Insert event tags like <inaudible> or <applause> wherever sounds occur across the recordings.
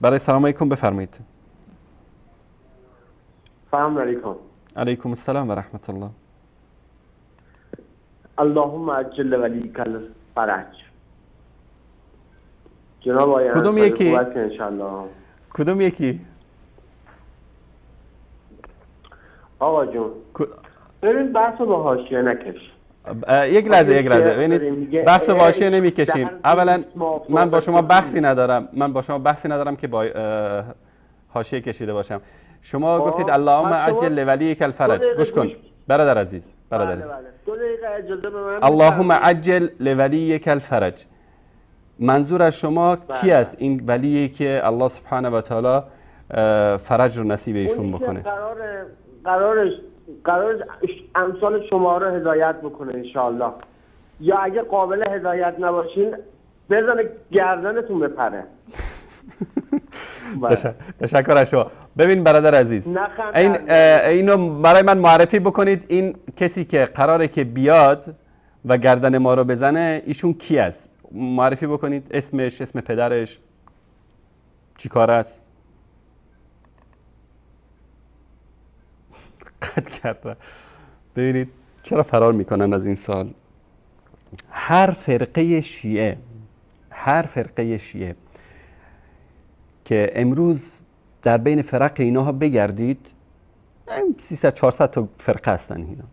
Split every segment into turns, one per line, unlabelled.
برای سلام علیکم بفرمایید سلام علیکم علیکم السلام و رحمت الله اللهم عجل ولی کل فرج جناب کدوم یکی؟ کدوم یکی؟ آقا جون ببین بحث با حاشیه نکش یک لحظه یک لحظه ببینید بحث نمی نمیکشیم اولا من با شما بحثی ندارم من با شما بحثی ندارم که با حاشیه کشیده باشم شما گفتید اللهم عجل ولی کل فرج گوش کن برادر عزیز برادر عزیز دقیقه اللهم عجل لولیک الفرج منظور از شما بله. کی است این ولی که الله سبحانه و تعالی فرج رو نصیب ایشون بکنه قرار قرارش قرار امثال شما رو هدایت بکنه انشالله یا اگه قابل هدایت نباشین بزنه گردنتون بپره <laughs> بله. تشکر از ببین برادر عزیز این اینو برای من معرفی بکنید این کسی که قراره که بیاد و گردن ما رو بزنه ایشون کی است معرفی بکنید اسمش اسم پدرش چی کار است <laughs> قد کرده ببینید چرا فرار میکنن از این سال هر فرقه شیعه هر فرقه شیعه که امروز در بین فرق ها بگردید 300 400 تا فرقه هستن اینا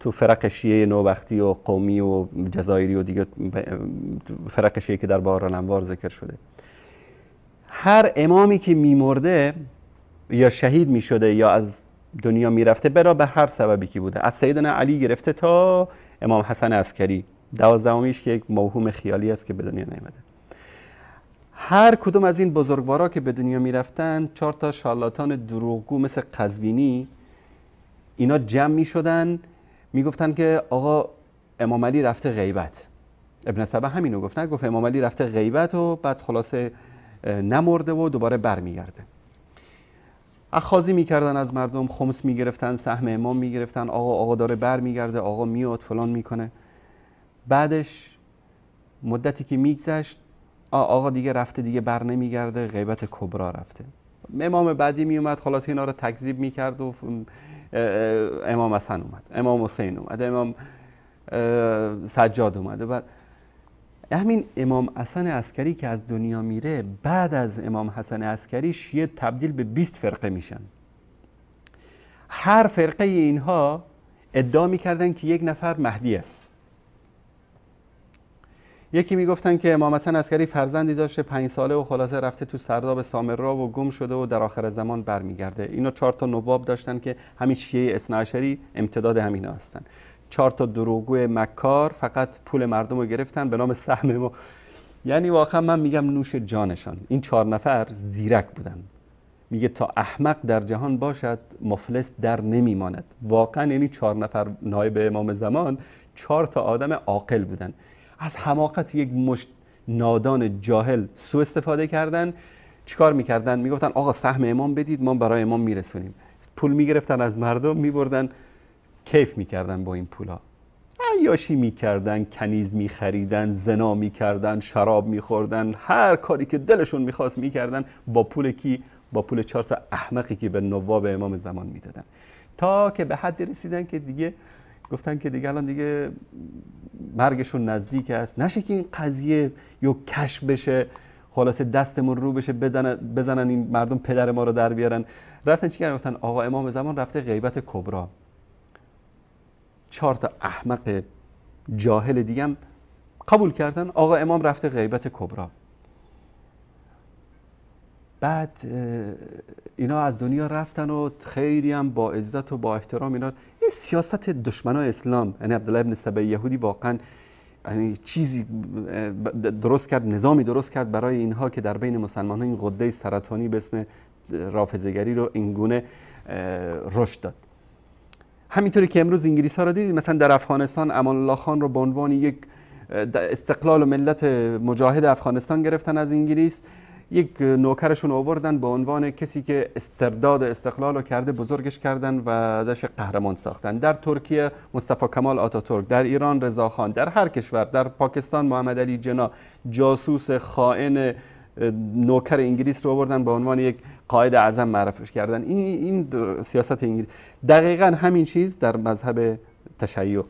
تو فرق شیعه نوبختی و قومی و جزایری و دیگه فرق شیعه که در بار انوار ذکر شده هر امامی که میمرده یا شهید میشده یا از دنیا میرفته برا به هر سببی که بوده از سیدنا علی گرفته تا امام حسن عسکری دوازدهمیش که یک موهوم خیالی است که به دنیا نیامده هر کدوم از این بزرگوارا که به دنیا میرفتن چهار تا شالاتان دروغگو مثل قزوینی اینا جمع میشدن میگفتن که آقا امام علی رفته غیبت ابن سبه همینو گفت نه گفت امام علی رفته غیبت و بعد خلاصه نمرده و دوباره برمیگرده اخازی میکردن از مردم خمس میگرفتن سهم امام میگرفتن آقا آقا داره برمیگرده آقا میاد فلان میکنه بعدش مدتی که میگذشت آقا دیگه رفته دیگه بر نمیگرده غیبت کبرا رفته امام بعدی می اومد خلاص اینا رو تکذیب میکرد و امام حسن اومد امام حسین اومد امام سجاد اومده بعد همین امام حسن عسکری که از دنیا میره بعد از امام حسن عسکری شیعه تبدیل به 20 فرقه میشن هر فرقه اینها ادعا میکردن که یک نفر مهدی است یکی میگفتن که امام حسن عسکری فرزندی داشته پنج ساله و خلاصه رفته تو سرداب سامرا و گم شده و در آخر زمان برمیگرده اینا چهار تا نواب داشتن که همین شیعه اسناشری امتداد همینا هستن چهار تا دروغگو مکار فقط پول مردم رو گرفتن به نام سهم ما یعنی واقعا من میگم نوش جانشان این چهار نفر زیرک بودن میگه تا احمق در جهان باشد مفلس در نمیماند واقعا یعنی چهار نفر نایب امام زمان چهار تا آدم عاقل بودن از حماقت یک مشت نادان جاهل سوء استفاده کردن چیکار میکردن میگفتن آقا سهم امام بدید ما برای امام میرسونیم پول میگرفتن از مردم میبردن کیف میکردن با این پولا عیاشی میکردن کنیز میخریدن زنا میکردن شراب میخوردن هر کاری که دلشون میخواست میکردن با پول کی با پول چهار تا احمقی که به نواب امام زمان میدادن تا که به حدی رسیدن که دیگه گفتن که دیگه الان دیگه مرگشون نزدیک است نشه که این قضیه یا کش بشه خلاص دستمون رو بشه بزنن این مردم پدر ما رو در بیارن رفتن چی گفتن آقا امام زمان رفته غیبت کبرا چهار تا احمق جاهل دیگم قبول کردن آقا امام رفته غیبت کبرا بعد اینا از دنیا رفتن و خیلی هم با عزت و با احترام اینا این سیاست های اسلام یعنی عبدالله ابن سبه یهودی واقعا یعنی چیزی درست کرد نظامی درست کرد برای اینها که در بین مسلمان ها این قده سرطانی به اسم رافزگری رو اینگونه رشد داد همینطوری که امروز انگلیس ها رو دیدید مثلا در افغانستان امان الله خان رو به عنوان یک استقلال و ملت مجاهد افغانستان گرفتن از انگلیس یک نوکرشون آوردن به عنوان کسی که استرداد استقلال رو کرده بزرگش کردن و ازش قهرمان ساختن در ترکیه مصطفی کمال آتاتورک در ایران خان، در هر کشور در پاکستان محمد علی جنا جاسوس خائن نوکر انگلیس رو آوردن به عنوان یک قائد اعظم معرفش کردن این این سیاست انگلیس دقیقا همین چیز در مذهب تشیع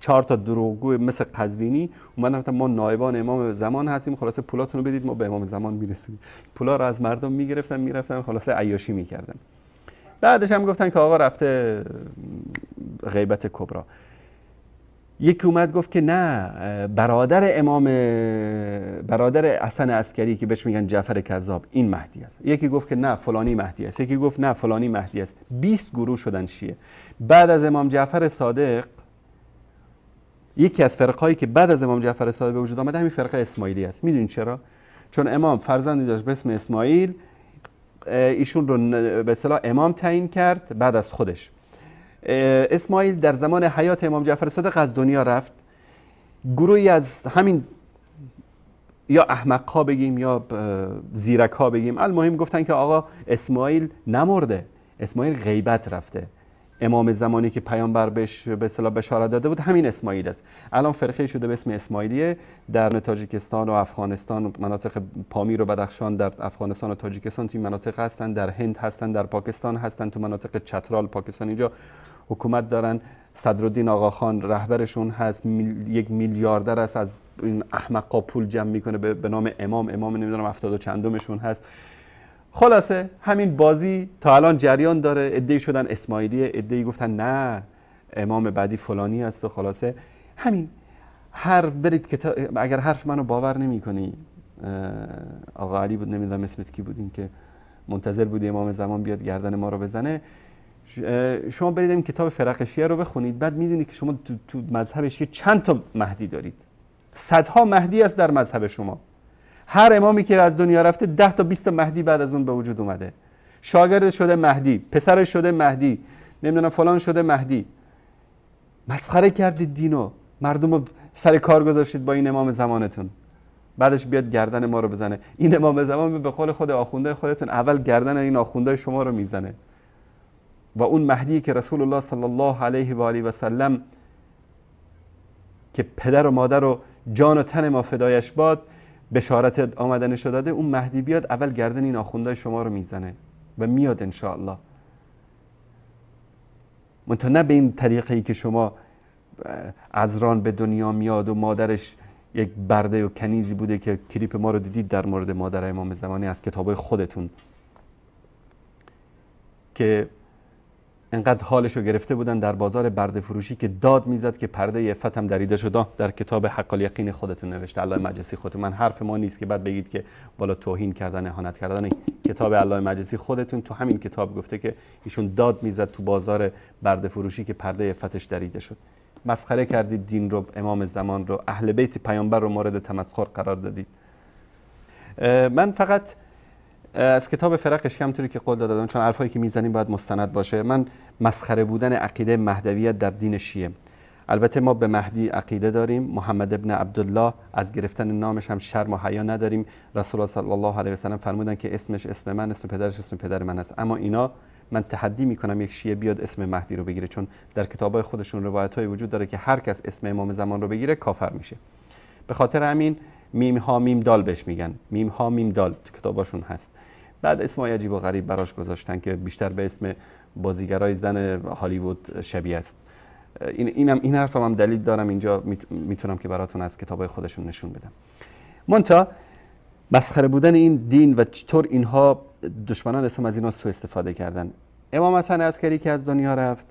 چهار تا دروغگو مثل قزوینی اومدن گفتن ما نایبان امام زمان هستیم خلاصه پولاتونو بدید ما به امام زمان میرسیم پولا رو از مردم میگرفتن میرفتن خلاصه عیاشی میکردن بعدش هم گفتن که آقا رفته غیبت کبرا یکی اومد گفت که نه برادر امام برادر حسن عسکری که بهش میگن جعفر کذاب این مهدی است یکی گفت که نه فلانی مهدی است یکی گفت نه فلانی مهدی است 20 گروه شدن شیعه بعد از امام جعفر صادق یکی از فرقهایی که بعد از امام جعفر صادق به وجود آمده همین فرقه اسماعیلی است میدونید چرا چون امام فرزندی داشت به اسم اسماعیل ایشون رو به اصطلاح امام تعیین کرد بعد از خودش اسماعیل در زمان حیات امام جعفر صادق از دنیا رفت گروهی از همین یا احمق ها بگیم یا زیرک ها بگیم المهم گفتن که آقا اسماعیل نمرده اسماعیل غیبت رفته امام زمانی که پیامبر بهش به اصطلاح بشارت داده بود همین اسماعیل است الان فرقه شده به اسم اسماعیلیه در تاجیکستان و افغانستان و مناطق پامیر و بدخشان در افغانستان و تاجیکستان توی مناطق هستند، در هند هستن در پاکستان هستند، تو مناطق چترال پاکستان اینجا حکومت دارن صدرالدین آقاخان رهبرشون هست یک میلیاردر است از این احمقا پول جمع میکنه به،, به نام امام امام نمیدونم 70 و چندمشون هست خلاصه همین بازی تا الان جریان داره ادعی شدن اسماعیلی ادعی گفتن نه امام بعدی فلانی است و خلاصه همین حرف برید کتاب اگر حرف منو باور نمیکنی آقا علی بود نمیدونم اسمت کی بودین که منتظر بودی امام زمان بیاد گردن ما رو بزنه شما برید این کتاب فرق شیعه رو بخونید بعد میدونید که شما تو, مذهب شیعه چند تا مهدی دارید صدها مهدی است در مذهب شما هر امامی که از دنیا رفته ده تا 20 تا مهدی بعد از اون به وجود اومده شاگرد شده مهدی پسر شده مهدی نمیدونم فلان شده مهدی مسخره کردید دینو مردم رو سر کار گذاشتید با این امام زمانتون بعدش بیاد گردن ما رو بزنه این امام زمان به قول خود آخونده خودتون اول گردن این آخونده شما رو میزنه و اون مهدی که رسول الله صلی الله علیه و آله و سلم که پدر و مادر و جان و تن ما فدایش باد بشارت آمدنش داده اون مهدی بیاد اول گردن این آخوندهای شما رو میزنه و میاد انشاءالله منطقه نه به این طریقه ای که شما از ران به دنیا میاد و مادرش یک برده و کنیزی بوده که کلیپ ما رو دیدید در مورد مادر امام زمانی از کتابای خودتون که انقدر حالش رو گرفته بودن در بازار برده فروشی که داد میزد که پرده ی هم دریده شده در کتاب حق یقین خودتون نوشته الله مجلسی خودتون من حرف ما نیست که بعد بگید که بالا توهین کردن اهانت کردن کتاب الله مجلسی خودتون تو همین کتاب گفته که ایشون داد میزد تو بازار برده فروشی که پرده عفتش دریده شد مسخره کردید دین رو امام زمان رو اهل بیت پیامبر رو مورد تمسخر قرار دادید من فقط از کتاب فرقش طوری که قول دادم چون حرفایی که میزنیم باید مستند باشه من مسخره بودن عقیده مهدویت در دین شیعه البته ما به مهدی عقیده داریم محمد ابن عبدالله از گرفتن نامش هم شرم و حیا نداریم رسول الله صلی الله علیه و سلم فرمودن که اسمش اسم من اسم پدرش اسم پدر من است اما اینا من تحدی میکنم یک شیعه بیاد اسم مهدی رو بگیره چون در کتابای خودشون روایت وجود داره که هر کس اسم امام زمان رو بگیره کافر میشه به خاطر همین میم ها میم دال بهش میگن میم ها میم دال تو کتاباشون هست بعد اسم عجیب و غریب براش گذاشتن که بیشتر به اسم بازیگرای زن هالیوود شبیه است این اینم این حرفم هم دلیل دارم اینجا میتونم که براتون از کتابای خودشون نشون بدم مونتا مسخره بودن این دین و چطور اینها دشمنان اسم از اینا سوء استفاده کردن امام حسن عسکری که از دنیا رفت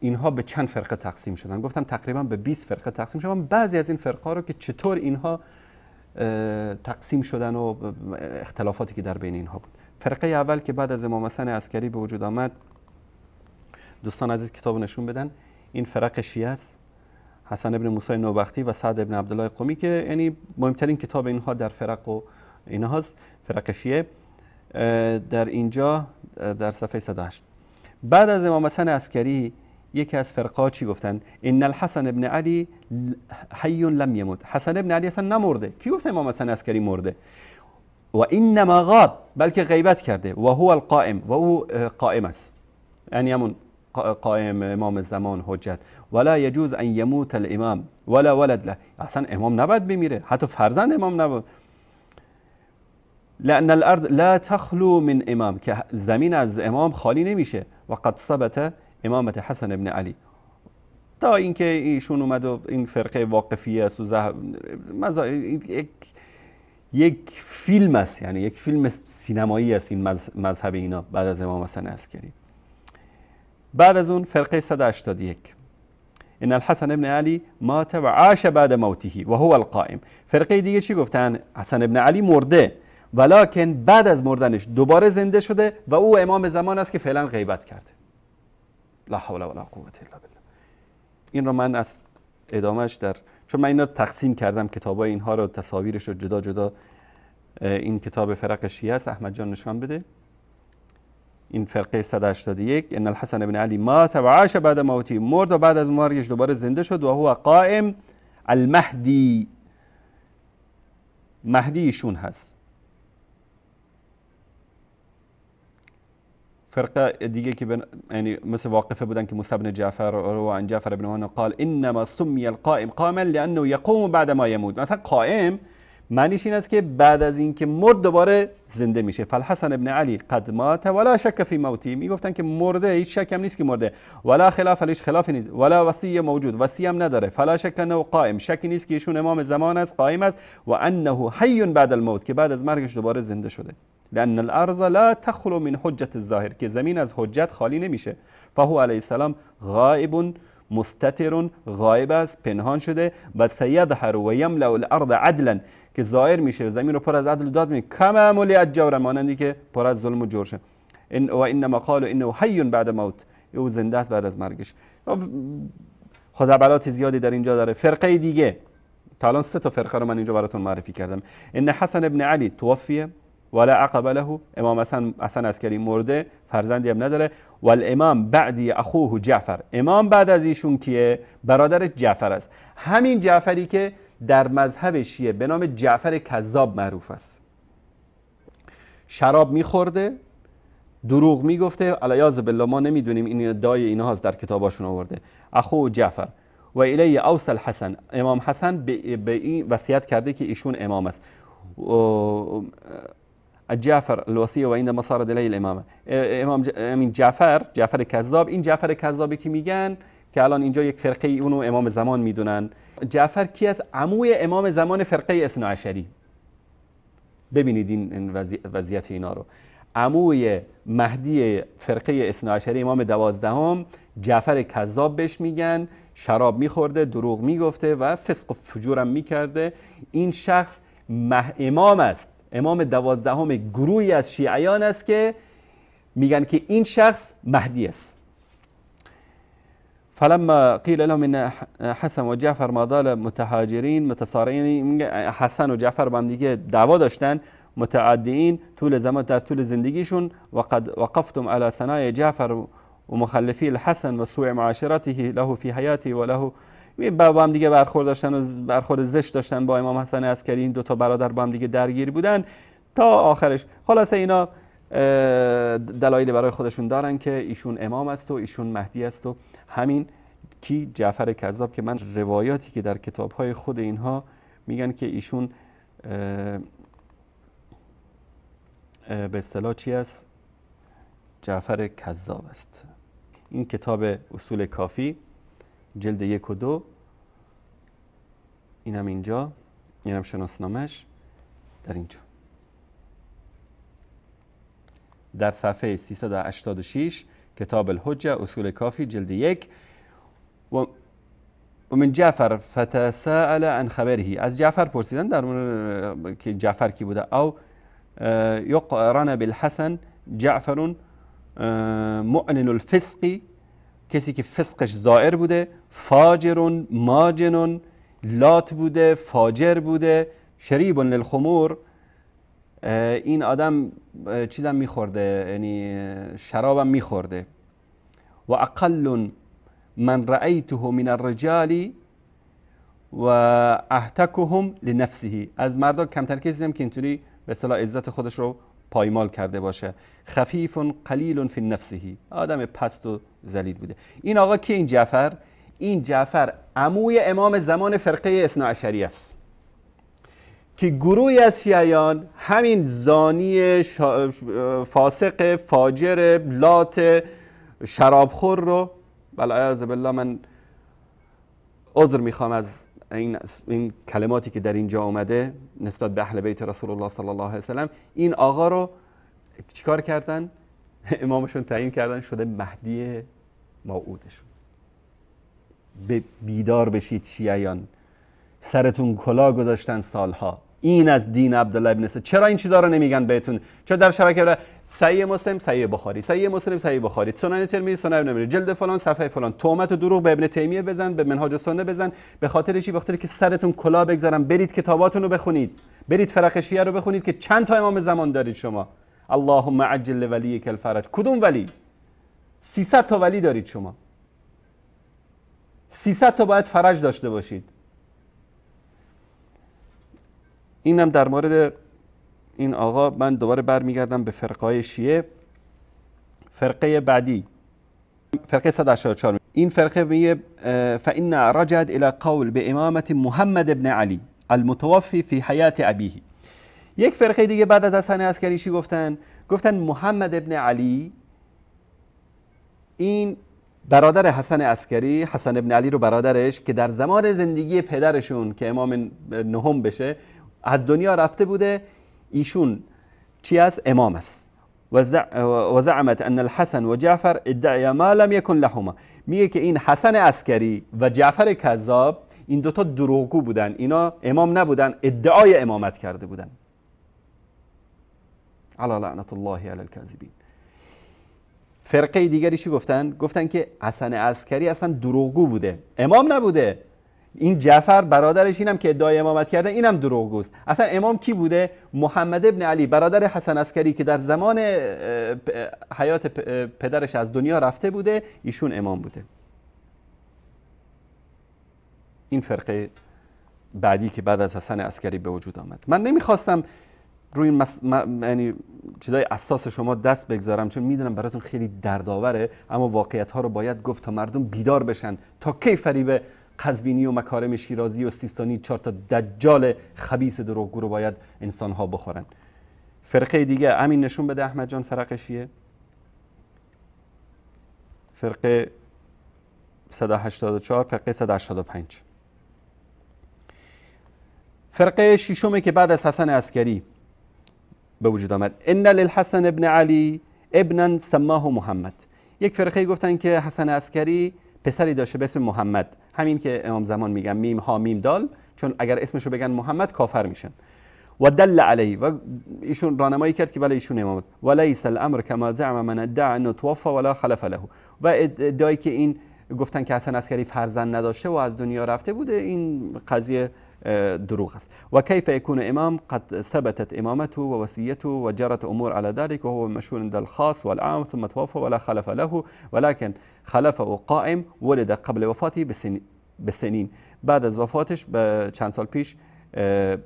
اینها به چند فرقه تقسیم شدن گفتم تقریبا به 20 فرقه تقسیم شدن بعضی از این فرقه رو که چطور اینها تقسیم شدن و اختلافاتی که در بین اینها فرقه اول که بعد از امام حسن عسکری به وجود آمد دوستان عزیز کتاب نشون بدن این فرق شیعه است حسن ابن موسی نوبختی و سعد ابن عبدالله قومی که یعنی مهمترین کتاب اینها در فرق و اینهاست فرق شیعه در اینجا در صفحه 108 بعد از امام حسن عسکری یکی از فرقا چی گفتن ان الحسن ابن علی حی لم یمت حسن ابن علی اصلا نمرده کی گفت امام حسن عسکری مرده و انما غاب بلکه غیبت کرده و هو القائم و او قائم است یعنی همون قائم امام زمان حجت ولا یجوز ان یموت الامام ولا ولد له اصلا امام نباید بمیره حتی فرزند امام نباید لان الارض لا تخلو من امام که زمین از امام خالی نمیشه و قد ثبت امامت حسن ابن علی تا اینکه ایشون اومد و این فرقه واقفیه است و زه... مزا... یک فیلم است یعنی یک فیلم سینمایی است این مذهب اینا بعد از امام حسن عسکری بعد از اون فرقه 181 ان الحسن ابن علی مات و عاش بعد موته و هو القائم فرقه دیگه چی گفتن حسن ابن علی مرده ولکن بعد از مردنش دوباره زنده شده و او امام زمان است که فعلا غیبت کرده لا حول ولا قوه الا بالله این رو من از ادامش در چون من اینا تقسیم کردم کتابای اینها رو تصاویرش رو جدا جدا این کتاب فرق شیعه است احمد جان نشان بده این فرقه 181 ان الحسن بن علی مات و عاش بعد موتی مرد و بعد از مرگش دوباره زنده شد و هو قائم المهدی مهدی ایشون هست فرقه دیگه که بن... یعنی مثل واقفه بودن که موسی بن جعفر رو عن جعفر بن هون قال انما سمی القائم قائما لانه يقوم بعد ما يموت. مثلا قائم معنیش این است که بعد از اینکه مرد دوباره زنده میشه فالحسن ابن علی قد مات ولا شک فی موتی میگفتن که مرده هیچ شک هم نیست که مرده ولا خلاف علیش خلاف نیست ولا وصی موجود وصی هم نداره فلا شک انه قائم شکی نیست که ایشون امام زمان است قائم است و انه حی بعد الموت که بعد از مرگش دوباره زنده شده لأن الارض لا تخلو من حجت الظاهر که زمین از حجت خالی نمیشه فهو علیه السلام غائب مستتر غائب است پنهان شده و سیدحر و یملع الارض عدلا که ظاهر میشه زمین رو پر از عدل داد می کما ملیت جور مانندی که پر از ظلم و جور شه این و انما قالوا انه حی بعد موت او زنده است بعد از مرگش خزعبلات زیادی در اینجا داره فرقه دیگه تا الان سه تا فرقه رو من اینجا براتون معرفی کردم ان حسن ابن علی توفیه ولا عقب له امام حسن حسن عسکری مرده فرزندی هم نداره والامام بعدی اخوه جعفر امام بعد از ایشون کیه برادرش جعفر است همین جعفری که در مذهب شیعه به نام جعفر کذاب معروف است شراب میخورده دروغ میگفته علیاذ بالله ما نمیدونیم این ادعای اینا هست در کتاباشون آورده اخو جعفر و الی اوصل حسن امام حسن به این وصیت کرده که ایشون امام است جعفر الوصیه و این مسار دلی الامامه امام امین جعفر جعفر کذاب این جعفر کذابی که میگن که الان اینجا یک فرقه اونو امام زمان میدونن جعفر کی از عموی امام زمان فرقه اسنا ببینید این وضعیت اینا رو عموی مهدی فرقه اسنا عشری امام دوازدهم جعفر کذاب بهش میگن شراب میخورده دروغ میگفته و فسق و فجورم میکرده این شخص مه امام است امام دوازدهم گروهی از شیعیان است که میگن که این شخص مهدی است فلما قیل لهم ان حسن و جعفر مادال متهاجرین متصارعین حسن و جعفر با هم دیگه دعوا داشتن متعدین طول زمان در طول زندگیشون وقد وقفتم علی سنای جعفر و مخلفی الحسن و سوء معاشرته له فی حیاتی و له با, با هم دیگه برخورد داشتن و برخورد زشت داشتن با امام حسن عسکری این دو تا برادر با هم دیگه درگیر بودن تا آخرش خلاصه اینا دلایل برای خودشون دارن که ایشون امام است و ایشون مهدی است و همین کی جعفر کذاب که من روایاتی که در های خود اینها میگن که ایشون به اصطلاح چی است جعفر کذاب است این کتاب اصول کافی جلد یک و دو اینم اینجا اینم شناسنامش در اینجا در صفحه 386 کتاب الحجه اصول کافی جلد یک و من جعفر فتساءل عن خبره از جعفر پرسیدن در مورد که جعفر کی بوده او یقرن بالحسن جعفر معلن الفسقی کسی که فسقش ظاهر بوده فاجرون ماجنون لات بوده فاجر بوده شریبون للخمور این آدم چیزم میخورده یعنی شرابم میخورده و اقل من رأیته من الرجال و احتکهم لنفسه از مردا کمتر کسی هم که اینطوری به صلاح عزت خودش رو پایمال کرده باشه خفیف قلیل فی نفسه آدم پست و زلید بوده این آقا که این جعفر این جعفر عموی امام زمان فرقه اثناعشری است که گروهی از شیعیان همین زانی فاسق فاجر لات شرابخور رو بلعیاذ بالله من عذر میخوام از این, این کلماتی که در اینجا آمده نسبت به اهل بیت رسول الله صلی الله علیه وسلم این آقا رو چیکار کردن؟ <laughs> امامشون تعیین کردن شده مهدی معودشون بیدار بشید شیعیان سرتون کلا گذاشتن سالها این از دین عبدالله ابن سه چرا این چیزا رو نمیگن بهتون چرا در شبکه صحیح مسلم صحیح بخاری صحیح مسلم صحیح بخاری سنن ترمذی سنن ابن جلد فلان صفحه فلان تهمت و دروغ به ابن تیمیه بزن به منهاج السنه بزن به خاطر چی به خاطر که سرتون کلا بگذارم برید کتاباتون رو بخونید برید فرق شیعه رو بخونید که چند تا امام زمان دارید شما اللهم عجل ولی الفرج کدوم ولی 300 تا ولی دارید شما 300 تا باید فرج داشته باشید اینم در مورد این آقا من دوباره برمیگردم به فرقای شیعه فرقه بعدی فرقه 184 این فرقه میگه فإن رجعت الى قول به امامت محمد ابن علی المتوفی فی حیات ابیه یک فرقه دیگه بعد از حسن عسکری چی گفتن گفتن محمد ابن علی این برادر حسن عسکری، حسن ابن علی رو برادرش که در زمان زندگی پدرشون که امام نهم بشه از دنیا رفته بوده ایشون چی از امام است و زعمت ان الحسن و جعفر ادعی ما لم یکن لهما میگه که این حسن عسکری و جعفر کذاب این دوتا دروغگو بودن اینا امام نبودن ادعای امامت کرده بودن علا لعنت الله علی الکاذبین فرقه دیگری چی گفتن گفتن که حسن عسکری اصلا دروغگو بوده امام نبوده این جعفر برادرش اینم که ادعای امامت کرده اینم دروغگوست اصلا امام کی بوده محمد ابن علی برادر حسن عسکری که در زمان حیات پدرش از دنیا رفته بوده ایشون امام بوده این فرقه بعدی که بعد از حسن عسکری به وجود آمد من نمیخواستم روی مس... م... یعنی چیزای اساس شما دست بگذارم چون میدونم براتون خیلی دردآوره اما واقعیت ها رو باید گفت تا مردم بیدار بشن تا کی فریب قزوینی و مکارم شیرازی و سیستانی چهار تا دجال خبیس دروغگو رو باید انسان ها بخورن فرقه دیگه امین نشون بده احمد جان فرقشیه فرقه 184 فرقه 185 فرقه ششمه که بعد از حسن عسکری به وجود آمد ان للحسن ابن علی ابنا سماه محمد یک فرقه گفتن که حسن عسکری پسری داشته به اسم محمد همین که امام زمان میگن میم ها میم دال چون اگر اسمش رو بگن محمد کافر میشن و دل علی و ایشون راهنمایی کرد که بله ایشون امام لیس الامر کما زعم من ادعی انه توفی ولا خلف له و ادعای که این گفتن که حسن عسکری فرزند نداشته و از دنیا رفته بوده این قضیه دروغ است وكيف يكون امام قد ثبتت امامته ووصيته وجرت امور على ذلك وهو مشهور عند الخاص والعام ثم توفى ولا خلف له ولكن خلفه قائم ولد قبل وفاته به سنین بعد از وفاتش به چند سال پیش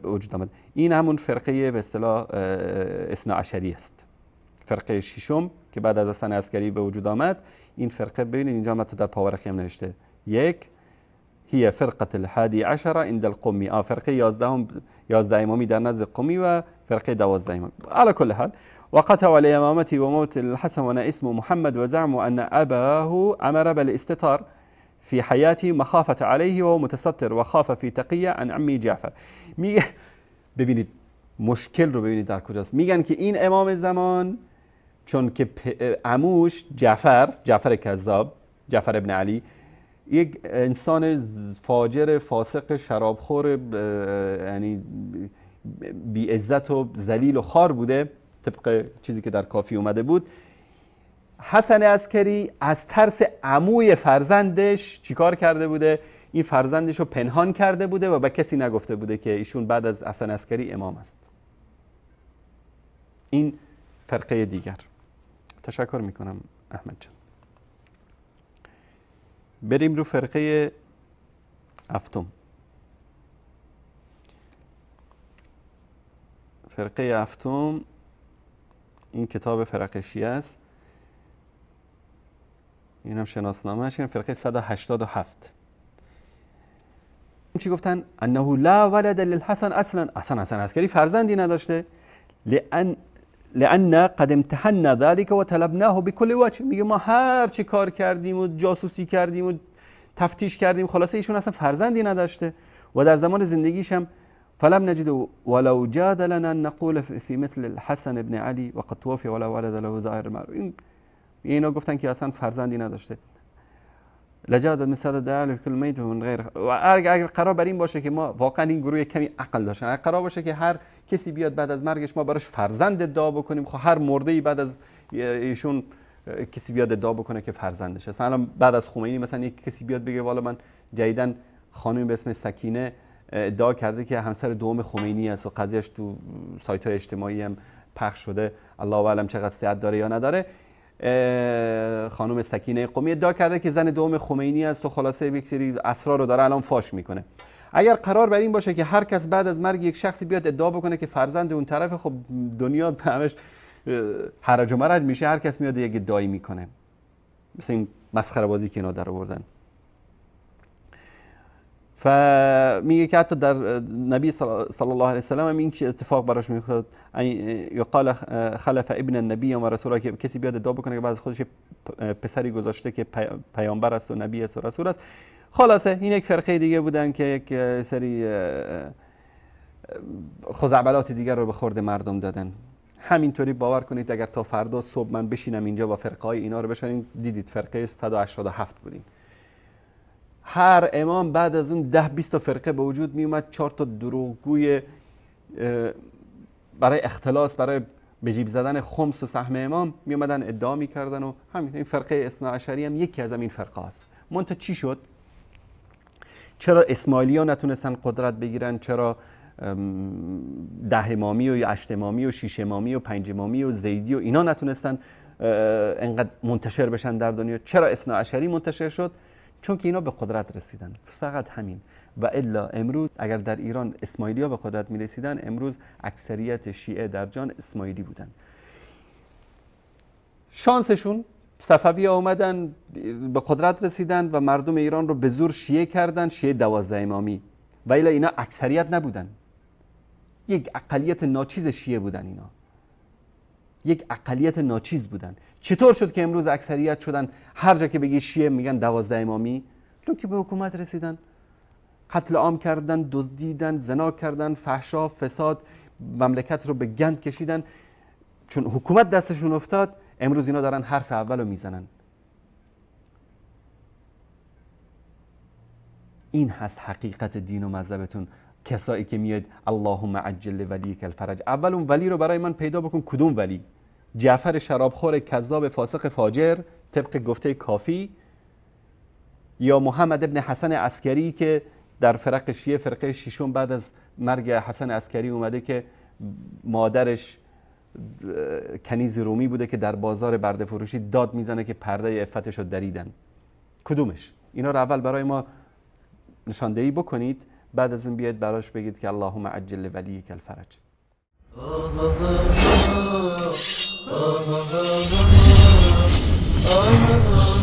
وجود آمد این همون فرقه به اصطلاح اثنا عشری است فرقه ششم که بعد از حسن عسکری به وجود آمد این فرقه ببینید اینجا هم تو در پاورقی هم نوشته یک هي فرقة الحادي عشرة عند القمي آه فرقه 11 11 امامی در نزد قمي و فرقه 12 امامی على كل حال وقت على إمامتي وموت الحسن وأنا اسم محمد وزعموا أن أباه أمر بالاستتار في حياتي مخافة عليه وهو متستر وخاف في تقية عن عمي جعفر مي <laughs> ببینید مشكل رو ببینید در کجاست میگن که این امام زمان چون که عموش جعفر جعفر کذاب جعفر ابن علی یک انسان فاجر فاسق شرابخور یعنی بی عزت و ذلیل و خار بوده طبق چیزی که در کافی اومده بود حسن عسکری از ترس عموی فرزندش چیکار کرده بوده این فرزندش رو پنهان کرده بوده و به کسی نگفته بوده که ایشون بعد از حسن عسکری امام است این فرقه دیگر تشکر میکنم احمد جان بریم رو فرقه هفتم فرقه هفتم این کتاب فرقه است این هم شناسنامه هست فرقه 187 چی گفتن انه لا ولد للحسن اصلا اصلا اصلا عسکری فرزندی نداشته لان لأن قد امتحنا ذلك و طلبناه بكل وجه میگه ما هر چی کار کردیم و جاسوسی کردیم و تفتیش کردیم خلاصه ایشون اصلا فرزندی نداشته و در زمان زندگیش هم فلم نجد ولو جادلنا ان نقول في مثل الحسن ابن علي وقد توفي ولا ولد له ظاهر این اینا گفتن که اصلا فرزندی نداشته لجاداد مثل دل کل میت من غیر و اگر قرار بر این باشه که ما واقعا این گروه کمی عقل داشتن اگر قرار باشه که هر کسی بیاد بعد از مرگش ما براش فرزند ادعا بکنیم خب هر مرده ای بعد از ایشون کسی بیاد ادعا بکنه که فرزندشه مثلا بعد از خمینی مثلا یک کسی بیاد بگه والا من جدیدن خانمی به اسم سکینه ادعا کرده که همسر دوم خمینی است و قضیهش تو سایت های اجتماعی هم پخش شده الله اعلم چقدر صحت داره یا نداره خانم سکینه قومی ادعا کرده که زن دوم خمینی است و خلاصه یک اسرار رو داره الان فاش میکنه اگر قرار بر این باشه که هر کس بعد از مرگ یک شخصی بیاد ادعا بکنه که فرزند اون طرف خب دنیا <laughs> همش هرج و مرج میشه هر کس میاد یک ادعایی میکنه مثل این مسخره بازی که اینا در آوردن میگه که حتی در نبی صلی الله علیه وسلم این چی اتفاق براش یا یقال خلف ابن النبی و رسول که کسی بیاد ادعا بکنه که بعد خودش پسری گذاشته که پیامبر است و نبی است و رسول است خلاصه این یک فرقه دیگه بودن که یک سری خزعبلات دیگر رو به خورد مردم دادن همینطوری باور کنید اگر تا فردا صبح من بشینم اینجا با فرقه های اینا رو بشنید دیدید فرقه 187 بودیم هر امام بعد از اون ده 20 فرقه به وجود می اومد چهار تا دروغگوی برای اختلاس برای به جیب زدن خمس و سهم امام می اومدن ادعا میکردن و همین این فرقه اصناعشری هم یکی از این فرقه است چی شد چرا اسماعیلی ها نتونستن قدرت بگیرن چرا ده امامی و یا امامی و شیش امامی و پنج امامی و زیدی و اینا نتونستن انقدر منتشر بشن در دنیا چرا اثنا منتشر شد چون که اینا به قدرت رسیدن فقط همین و الا امروز اگر در ایران اسماعیلیا به قدرت می رسیدن امروز اکثریت شیعه در جان اسماعیلی بودن شانسشون صفوی آمدن به قدرت رسیدن و مردم ایران رو به زور شیعه کردن شیعه دوازده امامی و الا اینا اکثریت نبودن یک اقلیت ناچیز شیعه بودن اینا یک اقلیت ناچیز بودن چطور شد که امروز اکثریت شدن هر جا که بگی شیعه میگن دوازده امامی چون که به حکومت رسیدن قتل عام کردن دزدیدن زنا کردن فحشا فساد مملکت رو به گند کشیدن چون حکومت دستشون افتاد امروز اینا دارن حرف اول رو میزنن این هست حقیقت دین و مذهبتون کسایی که میاد اللهم عجل ولی الفرج اول اون ولی رو برای من پیدا بکن کدوم ولی جعفر شرابخور کذاب فاسق فاجر طبق گفته کافی یا محمد ابن حسن عسکری که در فرق شیعه فرقه شیشون بعد از مرگ حسن عسکری اومده که مادرش کنیز رومی بوده که در بازار برده فروشی داد میزنه که پرده افتش رو دریدن کدومش اینا رو اول برای ما نشاندهی بکنید بعد از اون بیاید براش بگید که اللهم عجل ولی کل